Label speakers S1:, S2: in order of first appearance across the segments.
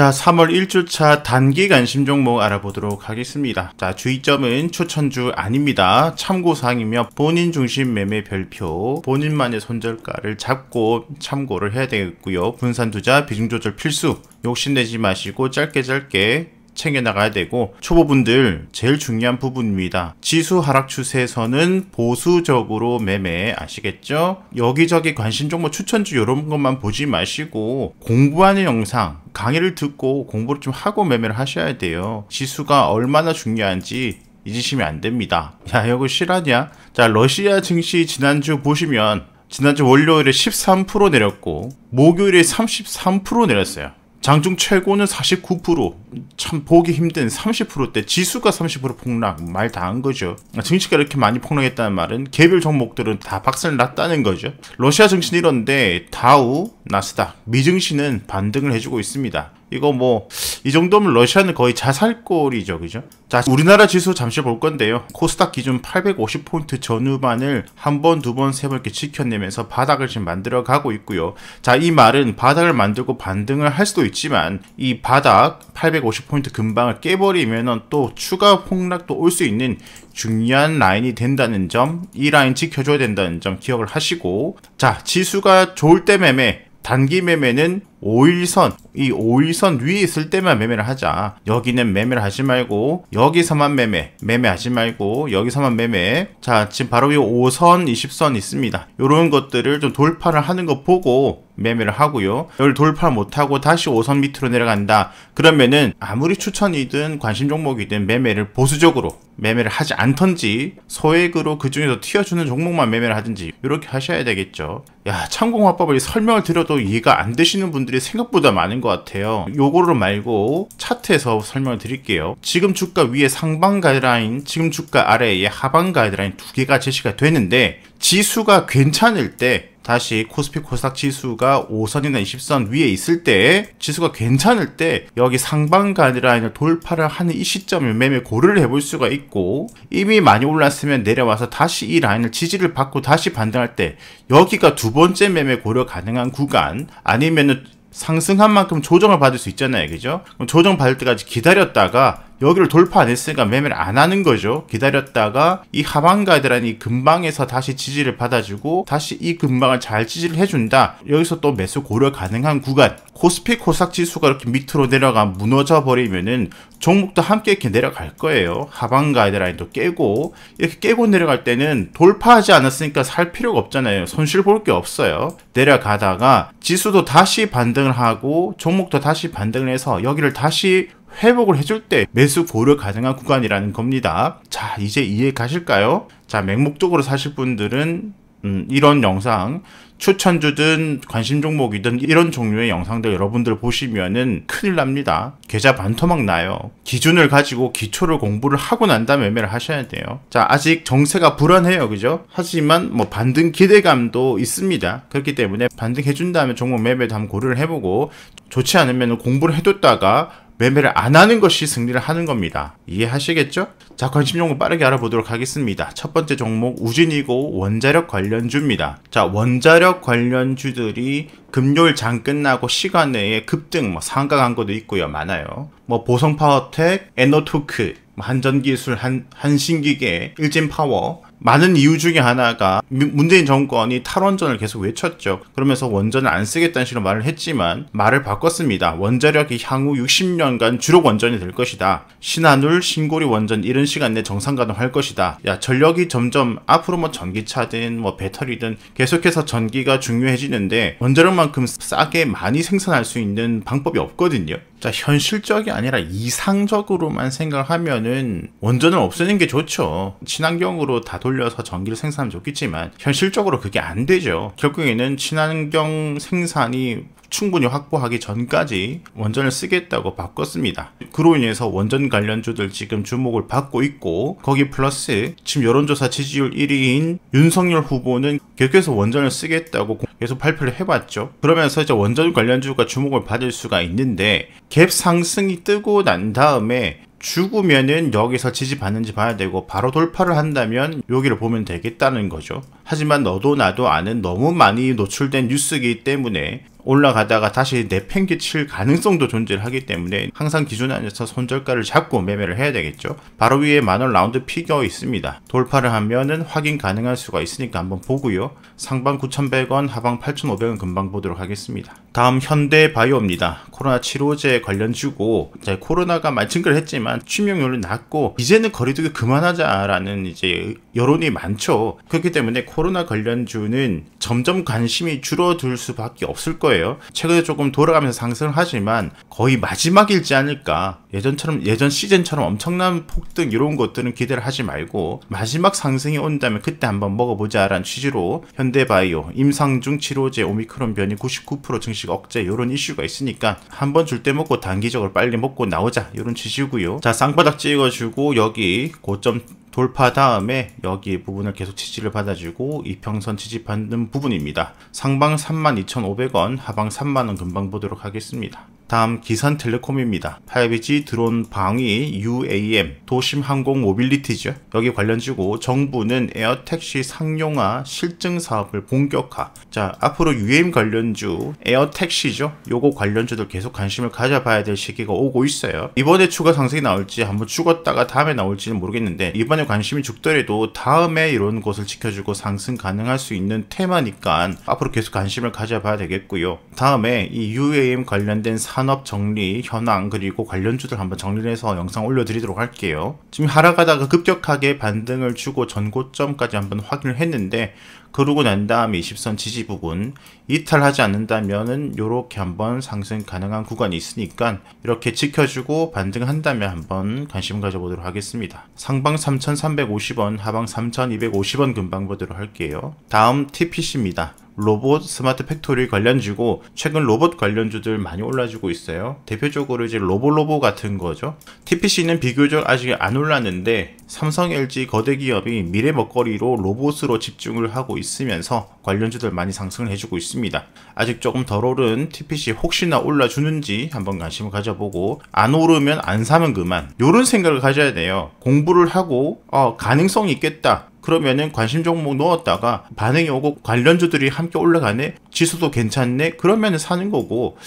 S1: 자, 3월 1주차 단기간 심종목 알아보도록 하겠습니다. 자, 주의점은 추천주 아닙니다. 참고사항이며 본인 중심 매매 별표, 본인만의 손절가를 잡고 참고를 해야 되겠고요. 분산 투자 비중 조절 필수. 욕심내지 마시고 짧게 짧게 챙겨나가야 되고 초보분들 제일 중요한 부분입니다. 지수 하락 추세에서는 보수적으로 매매 아시겠죠? 여기저기 관심 종목 추천주 이런 것만 보지 마시고 공부하는 영상 강의를 듣고 공부를 좀 하고 매매를 하셔야 돼요. 지수가 얼마나 중요한지 잊으시면 안 됩니다. 야, 이거 실화냐? 자, 러시아 증시 지난주 보시면 지난주 월요일에 13% 내렸고 목요일에 33% 내렸어요. 장중 최고는 49%, 참 보기 힘든 30%대 지수가 30% 폭락, 말 다 한 거죠. 아, 증시가 이렇게 많이 폭락했다는 말은 개별 종목들은 다 박살 났다는 거죠. 러시아 증시는 이런데 다우, 나스닥, 미증시는 반등을 해주고 있습니다. 이거 뭐 이 정도면 러시아는 거의 자살골이죠 그죠 자 우리나라 지수 잠시 볼 건데요 코스닥 기준 850포인트 전후반을 한번두번세 번 이렇게 지켜내면서 바닥을 지금 만들어 가고 있고요 자이 말은 바닥을 만들고 반등을 할 수도 있지만 이 바닥 850포인트 금방을 깨버리면 또 추가 폭락도 올 수 있는 중요한 라인이 된다는 점 이 라인 지켜줘야 된다는 점 기억을 하시고 자 지수가 좋을 때 매매 단기 매매는 5일선 이 5일선 위에 있을 때만 매매를 하자 여기는 매매를 하지 말고 여기서만 매매 매매하지 말고 여기서만 매매 자 지금 바로 이 5선 20선 있습니다 이런 것들을 좀 돌파를 하는 거 보고 매매를 하고요. 여기 돌파 못하고 다시 5선 밑으로 내려간다. 그러면은 아무리 추천이든 관심 종목이든 매매를 보수적으로 매매를 하지 않던지 소액으로 그 중에서 튀어주는 종목만 매매를 하든지 이렇게 하셔야 되겠죠. 야 창공화법을 설명을 드려도 이해가 안 되시는 분들이 생각보다 많은 것 같아요. 요거로 말고 차트에서 설명을 드릴게요. 지금 주가 위에 상방 가이드라인, 지금 주가 아래에 하방 가이드라인 두 개가 제시가 되는데 지수가 괜찮을 때 다시 코스피 코스닥 지수가 5선이나 20선 위에 있을 때 지수가 괜찮을 때 여기 상방 가드라인을 돌파를 하는 이 시점에 매매 고를 려 해볼 수가 있고 이미 많이 올랐으면 내려와서 다시 이 라인을 지지를 받고 다시 반등할 때 여기가 두 번째 매매 고려 가능한 구간 아니면은 상승한 만큼 조정을 받을 수 있잖아요 그죠? 조정 받을 때까지 기다렸다가 여기를 돌파 안 했으니까 매매를 안 하는 거죠. 기다렸다가 이 하방 가드라이금방에서 다시 지지를 받아주고 다시 이금방을잘 지지를 해준다. 여기서 또 매수 고려 가능한 구간. 코스피 코삭 지수가 이렇게 밑으로 내려가 무너져 버리면은 종목도 함께 이렇게 내려갈 거예요. 하방 가이드라인도 깨고 이렇게 깨고 내려갈 때는 돌파하지 않았으니까 살 필요가 없잖아요. 손실 볼 게 없어요. 내려가다가 지수도 다시 반등을 하고 종목도 다시 반등을 해서 여기를 다시 회복을 해줄 때 매수 고려 가능한 구간이라는 겁니다. 자 이제 이해 가실까요? 자 맹목적으로 사실 분들은 음, 이런 영상 추천주든 관심 종목이든 이런 종류의 영상들 여러분들 보시면은 큰일 납니다. 계좌 반토막 나요. 기준을 가지고 기초를 공부를 하고 난 다음에 매매를 하셔야 돼요. 자, 아직 정세가 불안해요. 그죠? 하지만 뭐 반등 기대감도 있습니다. 그렇기 때문에 반등해준 다음에 종목 매매도 한번 고려를 해보고 좋지 않으면 공부를 해뒀다가 매매를 안 하는 것이 승리를 하는 겁니다. 이해하시겠죠? 자, 관심 용어 빠르게 알아보도록 하겠습니다. 첫 번째 종목 우진이고 원자력 관련주입니다. 자, 원자력 관련주들이 금요일 장 끝나고 시간 내에 급등, 뭐 상가 광것도 있고요, 많아요. 뭐 보성파워텍, 에너토크, 뭐 한전기술, 한, 한신기계, 일진파워, 많은 이유 중에 하나가 문재인 정권이 탈원전을 계속 외쳤죠. 그러면서 원전을 안 쓰겠다는 식으로 말을 했지만 말을 바꿨습니다. 원자력이 향후 60년간 주력 원전이 될 것이다. 신한울, 신고리 원전 이런 시간 내 정상 가동할 것이다. 야 전력이 점점 앞으로 뭐 전기차든 뭐 배터리든 계속해서 전기가 중요해지는데 원자력만큼 싸게 많이 생산할 수 있는 방법이 없거든요. 자 현실적이 아니라 이상적으로만 생각하면은 원전을 없애는 게 좋죠. 친환경으로 다돌 돌려서 전기를 생산하면 좋겠지만 현실적으로 그게 안 되죠. 결국에는 친환경 생산이 충분히 확보하기 전까지 원전을 쓰겠다고 바꿨습니다. 그로 인해서 원전 관련주들 지금 주목을 받고 있고 거기 플러스 지금 여론조사 지지율 1위인 윤석열 후보는 계속해서 원전을 쓰겠다고 계속 발표를 해봤죠. 그러면서 이제 원전 관련주가 주목을 받을 수가 있는데 갭 상승이 뜨고 난 다음에 죽으면은 여기서 지지받는지 봐야 되고 바로 돌파를 한다면 여기를 보면 되겠다는 거죠. 하지만 너도 나도 아는 너무 많이 노출된 뉴스이기 때문에 올라가다가 다시 내팽개칠 가능성도 존재하기 때문에 항상 기준 안에서 손절가를 잡고 매매를 해야 되겠죠 바로 위에 만원 라운드 피겨 있습니다 돌파를 하면은 확인 가능할 수가 있으니까 한번 보고요 상방 9,100원 하방 8,500원 금방 보도록 하겠습니다 다음 현대바이오입니다 코로나 치료제 관련 주고 코로나가 만증을 했지만 치명률이 낮고 이제는 거리두기 그만하자라는 이제 여론이 많죠 그렇기 때문에 코로나 관련 주는 점점 관심이 줄어들 수밖에 없을 거예요 거예요. 최근에 조금 돌아가면서 상승을 하지만 거의 마지막일지 않을까. 예전처럼 예전 시즌처럼 엄청난 폭등 이런 것들은 기대를 하지 말고 마지막 상승이 온다면 그때 한번 먹어보자라는 취지로 현대바이오 임상중 치료제 오미크론 변이 99% 증식 억제 이런 이슈가 있으니까 한번 줄 때 먹고 단기적으로 빨리 먹고 나오자 이런 취지고요. 자 쌍바닥 찍어주고 여기 고점 돌파 다음에 여기 부분을 계속 지지를 받아주고 이평선 지지 받는 부분입니다. 상방 32,500원, 하방 3만원 금방 보도록 하겠습니다. 다음 기산텔레콤입니다. 5G 드론 방위 UAM 도심항공 모빌리티죠. 여기 관련지고 정부는 에어택시 상용화 실증 사업을 본격화 자 앞으로 UAM 관련주 에어택시죠. 요거 관련주도 계속 관심을 가져봐야 될 시기가 오고 있어요. 이번에 추가 상승이 나올지 한번 죽었다가 다음에 나올지는 모르겠는데 이번에 관심이 죽더라도 다음에 이런 것을 지켜주고 상승 가능할 수 있는 테마니까 앞으로 계속 관심을 가져봐야 되겠고요. 다음에 이 UAM 관련된 사 산업 정리, 현황 그리고 관련주들 한번 정리해서 영상 올려드리도록 할게요. 지금 하락하다가 급격하게 반등을 주고 전고점까지 한번 확인을 했는데 그러고 난 다음에 20선 지지 부분 이탈하지 않는다면은 이렇게 한번 상승 가능한 구간이 있으니까 이렇게 지켜주고 반등한다면 한번 관심 가져보도록 하겠습니다. 상방 3,350원, 하방 3,250원 금방 보도록 할게요. 다음 TPC입니다. 로봇 스마트 팩토리 관련주고 최근 로봇 관련주들 많이 올라주고 있어요. 대표적으로 이제 로보로보 같은 거죠. TPC는 비교적 아직 안 올랐는데 삼성, LG 거대 기업이 미래 먹거리로 로봇으로 집중을 하고 있으면서 관련주들 많이 상승을 해주고 있습니다. 아직 조금 덜 오른 TPC 혹시나 올라주는지 한번 관심을 가져보고 안 오르면 안 사면 그만 이런 생각을 가져야 돼요. 공부를 하고 어, 가능성이 있겠다. 그러면은 관심 종목 넣었다가 반응이 오고 관련주들이 함께 올라가네 지수도 괜찮네 그러면은 사는 거고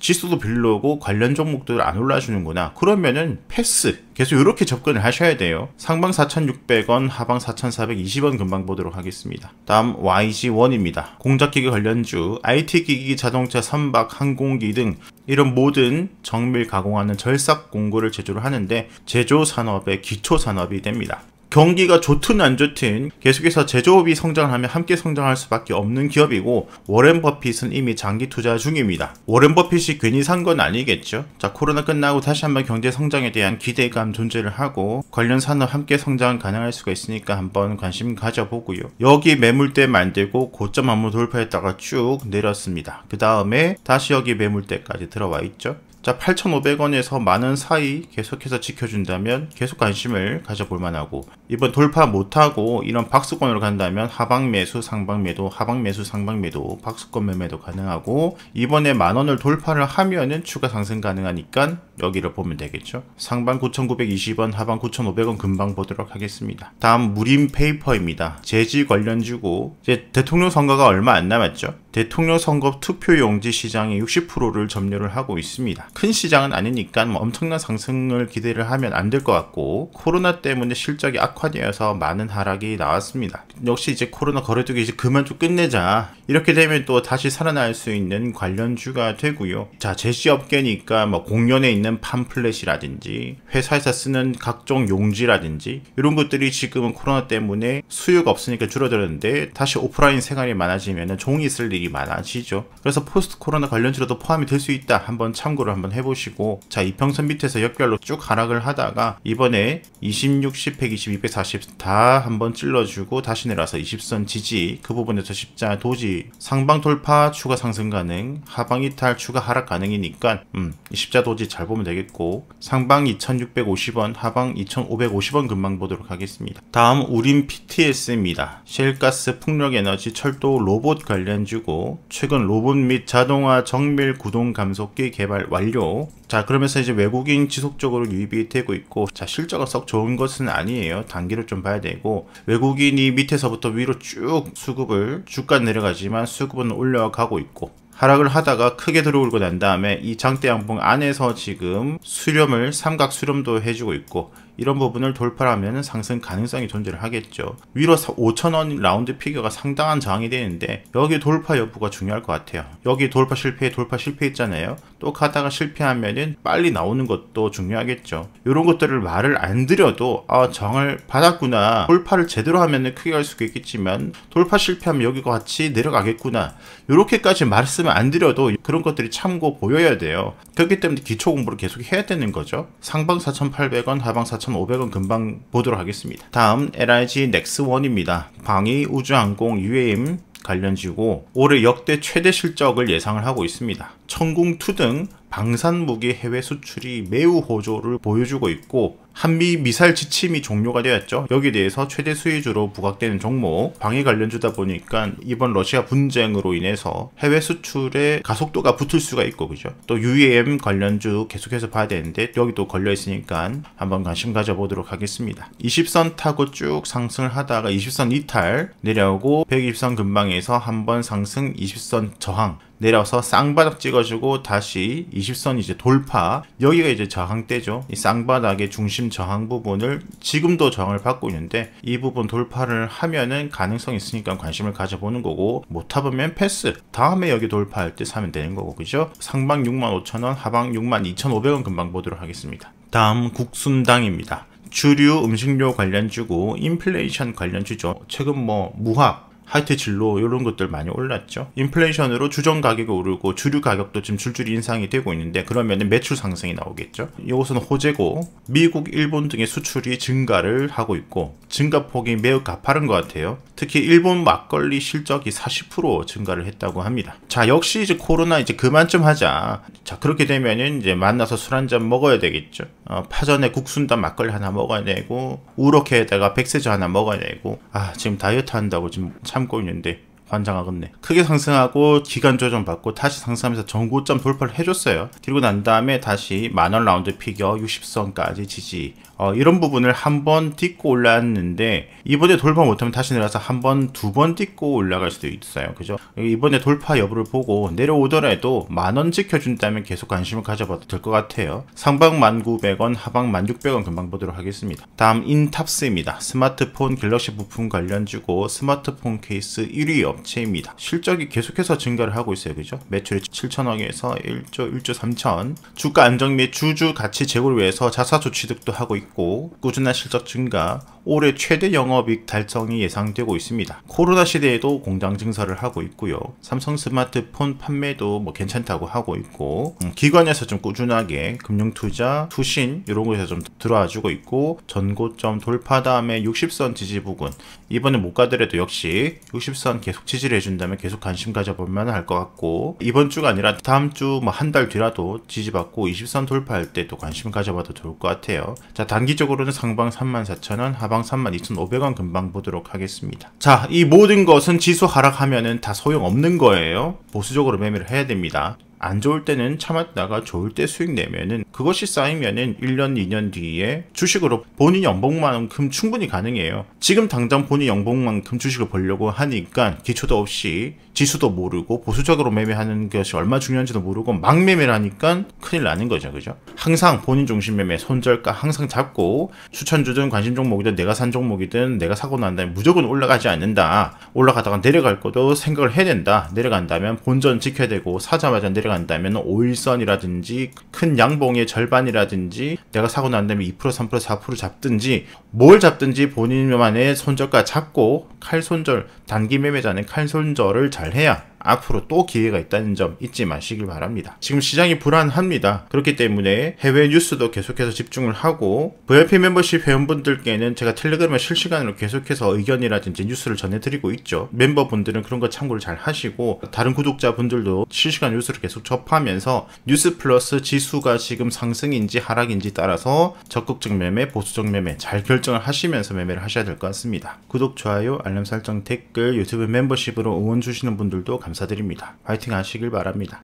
S1: 지수도 별로고 관련 종목들 안 올라주는구나 그러면은 패스 계속 이렇게 접근을 하셔야 돼요 상방 4600원 하방 4420원 금방 보도록 하겠습니다 다음 YG1입니다 공작기기 관련주 IT기기 자동차 선박 항공기 등 이런 모든 정밀 가공하는 절삭 공구를 제조를 하는데 제조산업의 기초산업이 됩니다 경기가 좋든 안 좋든 계속해서 제조업이 성장하면 함께 성장할 수밖에 없는 기업이고 워렌 버핏은 이미 장기 투자 중입니다. 워렌 버핏이 괜히 산 건 아니겠죠. 자 코로나 끝나고 다시 한번 경제 성장에 대한 기대감 존재를 하고 관련 산업 함께 성장 가능할 수가 있으니까 한번 관심 가져보고요. 여기 매물대 만들고 고점 한번 돌파했다가 쭉 내렸습니다. 그 다음에 다시 여기 매물대까지 들어와 있죠. 자 8,500원에서 만원 사이 계속해서 지켜준다면 계속 관심을 가져볼 만하고 이번 돌파 못하고 이런 박스권으로 간다면 하방 매수 상방 매도 하방 매수 상방 매도 박스권 매매도 가능하고 이번에 만원을 돌파를 하면은 추가 상승 가능하니까 여기를 보면 되겠죠 상방 9,920원 하방 9,500원 금방 보도록 하겠습니다 다음 무림 페이퍼입니다 재지 관련주고 이제 대통령 선거가 얼마 안 남았죠 대통령 선거 투표용지 시장의 60%를 점유를 하고 있습니다 큰 시장은 아니니까 뭐 엄청난 상승을 기대를 하면 안 될 것 같고 코로나 때문에 실적이 악화되어서 많은 하락이 나왔습니다. 역시 이제 코로나 거래두기 이제 그만 좀 끝내자 이렇게 되면 또 다시 살아날 수 있는 관련주가 되고요. 자 제시업계니까 뭐 공연에 있는 팜플렛이라든지 회사에서 쓰는 각종 용지라든지 이런 것들이 지금은 코로나 때문에 수요가 없으니까 줄어들었는데 다시 오프라인 생활이 많아지면 종이 쓸 일이 많아지죠. 그래서 포스트 코로나 관련주로도 포함이 될 수 있다 한번 참고를 한번 해보시고 자 이평선 밑에서 역별로 쭉 하락을 하다가 이번에 26, 10, 120, 240 다 한번 찔러주고 다시 내려와서 20선 지지 그 부분에서 십자 도지 상방 돌파 추가 상승 가능 하방 이탈 추가 하락 가능이니까 음, 십자 도지 잘 보면 되겠고 상방 2650원 하방 2550원 금방 보도록 하겠습니다 다음 우린 PTS입니다 실가스 풍력에너지 철도 로봇 관련주고 최근 로봇 및 자동화 정밀 구동 감속기 개발 완료 완료 자 그러면서 이제 외국인 지속적으로 유입이 되고 있고 자실적이썩 좋은 것은 아니에요 단기를 좀 봐야 되고 외국인이 밑에서부터 위로 쭉 수급을 주가 내려가지만 수급은 올라가고 있고 하락을 하다가 크게 들어오고 난 다음에 이 장대 양봉 안에서 지금 수렴을 삼각 수렴도 해주고 있고 이런 부분을 돌파하면 상승 가능성이 존재를 하겠죠. 위로 5천원 라운드 피규어가 상당한 저항이 되는데 여기 돌파 여부가 중요할 것 같아요. 여기 돌파 실패, 돌파 실패했잖아요. 또 가다가 실패하면 빨리 나오는 것도 중요하겠죠. 이런 것들을 말을 안 드려도 아 정을 받았구나. 돌파를 제대로 하면 크게 갈 수가 있겠지만 돌파 실패하면 여기가 같이 내려가겠구나. 이렇게까지 말씀을 안 드려도 그런 것들이 참고 보여야 돼요. 그렇기 때문에 기초 공부를 계속 해야 되는 거죠. 상방 4,800원, 하방 4 8 0 0원 4,500원 금방 보도록 하겠습니다. 다음 LIG 넥스1입니다. 방위 우주항공 UAM 관련지고 올해 역대 최대 실적을 예상을 하고 있습니다. 천궁2 등 방산무기 해외 수출이 매우 호조를 보여주고 있고 한미 미사일 지침이 종료가 되었죠. 여기에 대해서 최대 수혜주로 부각되는 종목 방위 관련주다 보니까 이번 러시아 분쟁으로 인해서 해외 수출의 가속도가 붙을 수가 있고 그죠. 또 UEM 관련주 계속해서 봐야 되는데 여기도 걸려 있으니까 한번 관심 가져보도록 하겠습니다. 20선 타고 쭉 상승을 하다가 20선 이탈 내려오고 120선 근방에서 한번 상승 20선 저항 내려서 쌍바닥 찍어주고 다시 20선 이제 돌파 여기가 이제 저항대죠. 이 쌍바닥의 중심 주신 저항 부분을 지금도 저항을 받고 있는데 이 부분 돌파를 하면은 가능성이 있으니까 관심을 가져보는 거고 못하면 패스 다음에 여기 돌파할 때 사면 되는 거고 그죠 상방 65,000원 하방 62,500원 금방 보도록 하겠습니다 다음 국순당입니다 주류 음식료 관련주고 인플레이션 관련주죠 최근 뭐 무학 하이테 진로 이런 것들 많이 올랐죠. 인플레이션으로 주정 가격이 오르고 주류 가격도 지금 줄줄이 인상이 되고 있는데 그러면 매출 상승이 나오겠죠. 이것은 호재고 미국, 일본 등의 수출이 증가를 하고 있고 증가폭이 매우 가파른 것 같아요. 특히 일본 막걸리 실적이 40% 증가를 했다고 합니다. 자 역시 이제 코로나 이제 그만 좀 하자. 자 그렇게 되면은 이제 만나서 술 한잔 먹어야 되겠죠. 어, 파전에 국순단 막걸리 하나 먹어야 되고 우럭회에다가 백세주 하나 먹어야 되고 아 지금 다이어트 한다고 지금 참고 있는데 환장하겠네 크게 상승하고 기간 조정 받고 다시 상승하면서 전고점 돌파를 해줬어요 그리고 난 다음에 다시 만원 라운드 피겨 60선까지 지지 어, 이런 부분을 한번 딛고 올랐는데 이번에 돌파 못하면 다시 내려와서 한 번, 두 번 딛고 올라갈 수도 있어요. 그죠? 이번에 돌파 여부를 보고 내려오더라도 만 원 지켜준다면 계속 관심을 가져봐도 될 것 같아요. 상방 1900원, 하방 1600원 금방 보도록 하겠습니다. 다음 인탑스입니다. 스마트폰 갤럭시 부품 관련주고 스마트폰 케이스 1위 업체입니다. 실적이 계속해서 증가를 하고 있어요. 그죠? 매출이 7천억에서 1조, 1조 3천. 주가 안정 및 주주 가치 제고를 위해서 자사 조취득도 하고 있고 있고 꾸준한 실적 증가, 올해 최대 영업이익 달성이 예상되고 있습니다. 코로나 시대에도 공장 증설을 하고 있고요. 삼성 스마트폰 판매도 뭐 괜찮다고 하고 있고 음, 기관에서 좀 꾸준하게 금융투자, 투신 이런 곳에서 좀 들어와주고 있고 전고점 돌파 다음에 60선 지지 부근 이번에 못 가더라도 역시 60선 계속 지지를 해준다면 계속 관심 가져보면할 것 같고 이번 주가 아니라 다음 주뭐한달 뒤라도 지지받고 20선 돌파할 때 또 관심 가져봐도 좋을 것 같아요. 자 단기적으로는 상방 34,000원 하방 가방 32,500원 금방 보도록 하겠습니다. 자, 이 모든 것은 지수 하락하면은 다 소용없는 거예요. 보수적으로 매매를 해야 됩니다. 안 좋을 때는 참았다가 좋을 때 수익 내면은 그것이 쌓이면은 1년, 2년 뒤에 주식으로 본인 연봉만큼 충분히 가능해요. 지금 당장 본인 연봉만큼 주식을 벌려고 하니까 기초도 없이 지수도 모르고 보수적으로 매매하는 것이 얼마 중요한지도 모르고 막 매매를 하니까 큰일 나는 거죠. 그죠? 항상 본인 중심 매매, 손절가 항상 잡고 추천주든 관심 종목이든 내가 산 종목이든 내가 사고 난 다음에 무조건 올라가지 않는다. 올라가다가 내려갈 것도 생각을 해야 된다. 내려간다면 본전 지켜야 되고 사자마자 내려간다면 5일선이라든지 큰 양봉의 절반이라든지 내가 사고 난 다음에 2% 3% 4% 잡든지 뭘 잡든지 본인만의 손절가 잡고 칼손절 단기 매매자는 칼손절을 잘 Here. 앞으로 또 기회가 있다는 점 잊지 마시길 바랍니다. 지금 시장이 불안합니다. 그렇기 때문에 해외 뉴스도 계속해서 집중을 하고 VIP 멤버십 회원분들께는 제가 텔레그램에 실시간으로 계속해서 의견이라든지 뉴스를 전해드리고 있죠. 멤버분들은 그런 거 참고를 잘 하시고 다른 구독자분들도 실시간 뉴스를 계속 접하면서 뉴스 플러스 지수가 지금 상승인지 하락인지 따라서 적극적 매매, 보수적 매매 잘 결정을 하시면서 매매를 하셔야 될 것 같습니다. 구독, 좋아요, 알람 설정, 댓글, 유튜브 멤버십으로 응원 주시는 분들도 감사합니다. 감사드립니다. 화이팅 하시길 바랍니다.